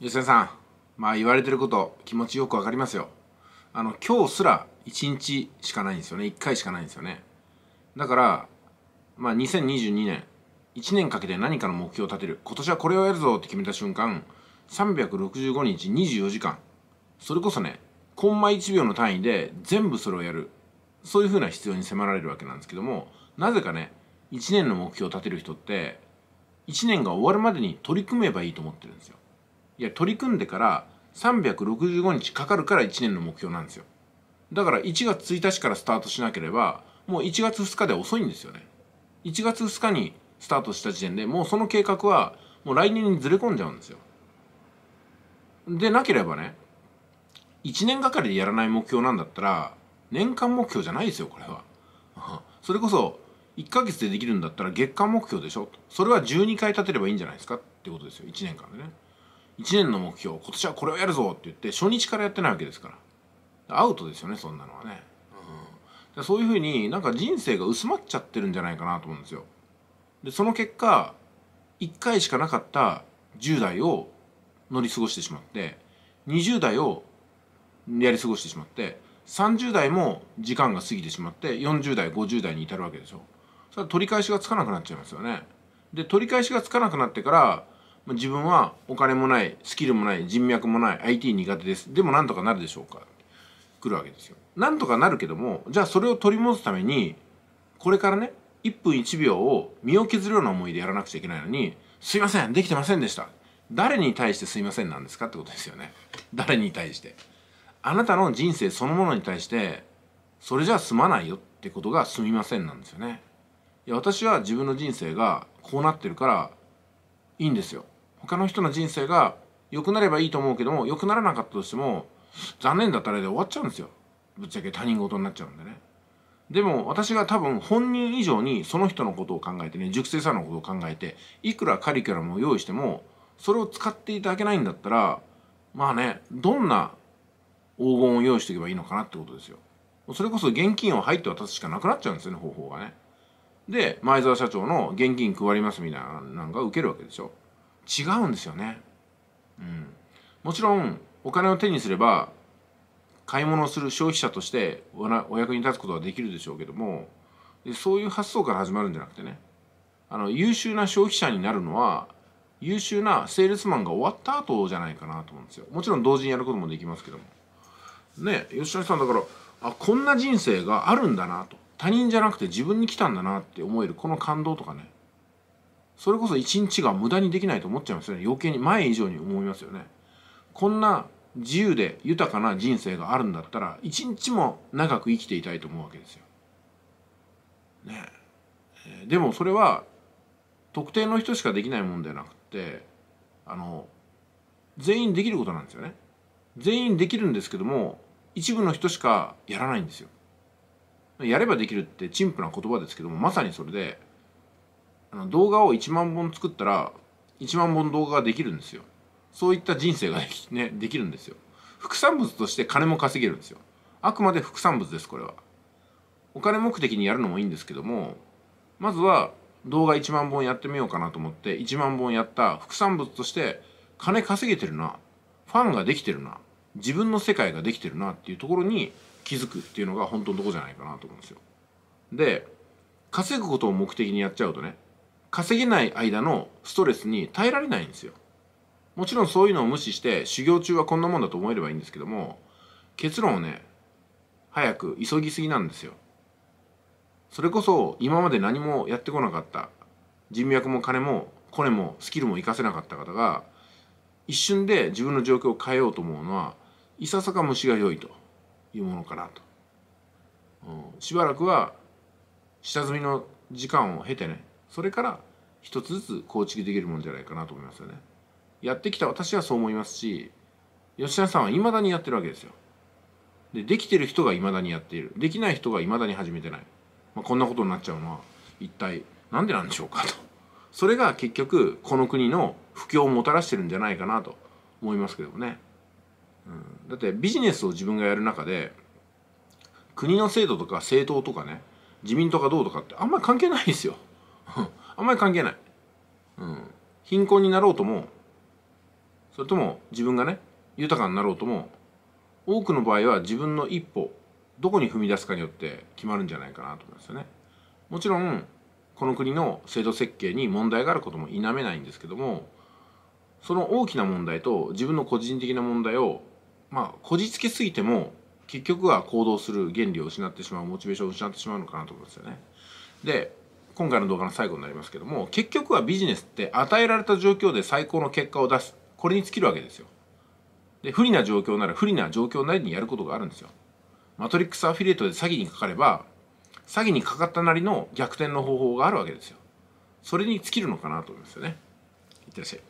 吉田さんまあ言われてること気持ちよくわかりますよあの今日すら1日しかないんですよね1回しかないんですよねだからまあ2022年1年かけて何かの目標を立てる今年はこれをやるぞって決めた瞬間365日24時間それこそねコンマ1秒の単位で全部それをやるそういうふうな必要に迫られるわけなんですけどもなぜかね1年の目標を立てる人って1年が終わるまでに取り組めばいいと思ってるんですよいや取り組んでから365日かかるから1年の目標なんですよだから1月1日からスタートしなければもう1月2日で遅いんですよね1月2日にスタートした時点でもうその計画はもう来年にずれ込んじゃうんですよでなければね1年がかりでやらない目標なんだったら年間目標じゃないですよこれは それこそ1ヶ月でできるんだったら月間目標でしょそれは12回立てればいいんじゃないですかってことですよ1年間でね1年の目標今年はこれをやるぞって言って初日からやってないわけですからアウトですよねそんなのはね、うん、そういうふうになんか人生が薄まっちゃってるんじゃないかなと思うんですよでその結果1回しかなかった10代を乗り過ごしてしまって20代をやり過ごしてしまって30代も時間が過ぎてしまって40代50代に至るわけでしょそれは取り返しがつかなくなっちゃいますよねで取り返しがつかなくなってから自分はお金もないスキルもない人脈もない IT 苦手ですでもなんとかなるでしょうか来るわけですよなんとかなるけどもじゃあそれを取り戻すためにこれからね1分1秒を身を削るような思いでやらなくちゃいけないのにすいませんできてませんでした誰に対してすいませんなんですかってことですよね誰に対してあなたの人生そのものに対してそれじゃ済まないよってことがすみませんなんですよねいや私は自分の人生がこうなってるからいいんですよ他の人の人生が良くなればいいと思うけども良くならなかったとしても残念だったらで終わっちゃうんですよぶっちゃけ他人事になっちゃうんでねでも私が多分本人以上にその人のことを考えてね熟成さんのことを考えていくらカリキュラムを用意してもそれを使っていただけないんだったらまあねどんな黄金を用意しておけばいいのかなってことですよそれこそ現金を入って渡すしかなくなっちゃうんですよね方法がねで前澤社長の現金配りますみたいなのが受けるわけでしょ違うんですよね、うん、もちろんお金を手にすれば買い物をする消費者としてお役に立つことはできるでしょうけどもそういう発想から始まるんじゃなくてねあの優秀な消費者になるのは優秀なセールスマンが終わった後じゃないかなと思うんですよもちろん同時にやることもできますけどもね吉谷さんだからあこんな人生があるんだなと他人じゃなくて自分に来たんだなって思えるこの感動とかねそれこそ一日が無駄にできないと思っちゃいますよね余計に前以上に思いますよねこんな自由で豊かな人生があるんだったら一日も長く生きていたいと思うわけですよ。ねでもそれは特定の人しかできないもんじゃなくてあの全員できることなんですよね。全員できるんですけども一部の人しかやらないんですよ。やればできるって陳腐な言葉ですけどもまさにそれであの動画を1万本作ったら1万本動画ができるんですよそういった人生ができ, ね、できるんですよ副産物として金も稼げるんですよあくまで副産物ですこれはお金目的にやるのもいいんですけどもまずは動画1万本やってみようかなと思って1万本やった副産物として金稼げてるなファンができてるな自分の世界ができてるなっていうところに気づくっていうのが本当のとこじゃないかなと思うんですよ。で稼ぐことを目的にやっちゃうとね稼げない間のストレスに耐えられないんですよもちろんそういうのを無視して修行中はこんなもんだと思えればいいんですけども結論をね早く急ぎすぎなんですよそれこそ今まで何もやってこなかった人脈も金もコネもスキルも活かせなかった方が一瞬で自分の状況を変えようと思うのはいささか虫が良いというものかなと、うん、しばらくは下積みの時間を経てねそれから一つずつ構築できるもんじゃないかなと思いますよねやってきた私はそう思いますし吉田さんはいまだにやってるわけですよでできてる人がいまだにやっているできない人がいまだに始めてない、まあ、こんなことになっちゃうのは一体何でなんでしょうかとそれが結局この国の不況をもたらしてるんじゃないかなと思いますけどもね、うん、だってビジネスを自分がやる中で国の制度とか政党とかね自民党がどうとかってあんまり関係ないですよあんまり関係ない、うん、貧困になろうともそれとも自分がね豊かになろうとも多くの場合は自分の一歩どこに踏み出すかによって決まるんじゃないかなと思いますよね。もちろんこの国の制度設計に問題があることも否めないんですけどもその大きな問題と自分の個人的な問題をまあこじつけすぎても結局は行動する原理を失ってしまうモチベーションを失ってしまうのかなと思いますよね。で今回の動画の最後になりますけども結局はビジネスって与えられた状況で最高の結果を出すこれに尽きるわけですよで不利な状況なら不利な状況なりにやることがあるんですよマトリックスアフィリエイトで詐欺にかかれば詐欺にかかったなりの逆転の方法があるわけですよそれに尽きるのかなと思いますよねいってらっしゃい